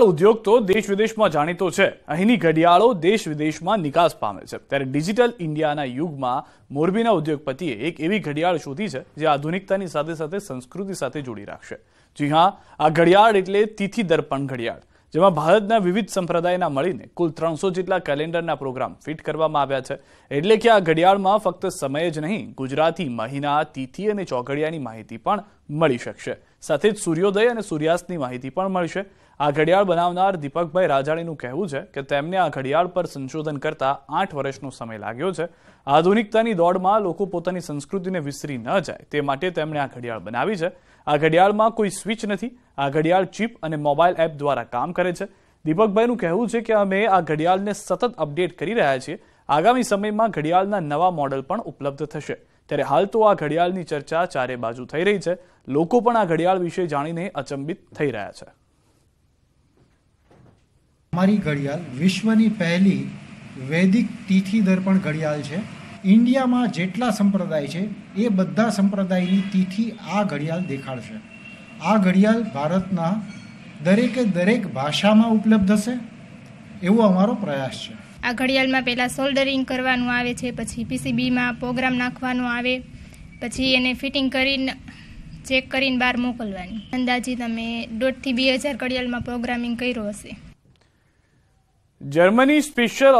ઉદ્યોગ તો દેશ વિદેશમાં જાણીતો છે અહીંની ઘડિયાળો દેશ વિદેશમાં નિકાસ પામે છે ત્યારે ડિજિટલ ઇન્ડિયાના યુગમાં મોરબીના ઉદ્યોગપતિએ એક એવી ઘડિયાળ શોધી છે જે આધુનિકતાની સાથે સાથે સંસ્કૃતિ સાથે જોડી રાખશે જી હા આ ઘડિયાળ એટલે તિથિ દર્પણ ઘડિયાળ જેમાં ભારતના વિવિધ સંપ્રદાયના મળીને કુલ ત્રણસો જેટલા કેલેન્ડરના પ્રોગ્રામ ફિટ કરવામાં આવ્યા છે એટલે કે આ ઘડિયાળમાં ફક્ત સમય જ નહીં ગુજરાતી મહિના તિથિ અને ચોઘડિયાની માહિતી પણ મળી શકશે સાથે જ સૂર્યોદય અને સૂર્યાસ્તની માહિતી પણ મળશે આ ઘડિયાળ બનાવનાર દીપકભાઈ રાજાણીનું કહેવું છે કે તેમને આ ઘડિયાળ પર સંશોધન કરતા આઠ વર્ષનો સમય લાગ્યો છે આધુનિકતાની દોડમાં લોકો પોતાની સંસ્કૃતિને વિસરી ન જાય તે માટે તેમણે આ ઘડિયાળ બનાવી છે આ ઘડિયાળમાં કોઈ સ્વિચ નથી આ ઘડિયાળ ચીપ અને મોબાઈલ એપ દ્વારા કામ કરે છે દીપકભાઈનું કહેવું છે કે અમે આ ઘડિયાળને સતત અપડેટ કરી રહ્યા છીએ આગામી સમયમાં ઘડિયાળના નવા મોડલ પણ ઉપલબ્ધ થશે ત્યારે હાલ તો આ ઘડિયાળની ચર્ચા ચારે બાજુ થઈ રહી છે લોકો પણ આ ઘડિયાળ વિશે જાણીને અચંબિત થઈ રહ્યા છે અમારી ઘડિયાળ વિશ્વની પહેલી વૈદિક તિથિ દર્પણ ઘડિયાળ છે ઇન્ડિયામાં જેટલા સંપ્રદાય છે એ બધા સંપ્રદાયની તિથિ આ ઘડિયાળ દેખાડશે આ ઘડિયાળ ભારતના દરેકે દરેક ભાષામાં ઉપલબ્ધ હશે એવો અમારો પ્રયાસ છે આ ઘડિયાળમાં પહેલાં સોલ્ડરિંગ કરવાનું આવે છે પછી પીસીબીમાં પ્રોગ્રામ નાખવાનો આવે પછી એને ફિટિંગ કરીને ચેક કરીને બહાર મોકલવાની અંદાજી તમે દોઢથી બે હજાર ઘડિયાળમાં પ્રોગ્રામિંગ કર્યો હશે જર્મની સ્પેશિયલ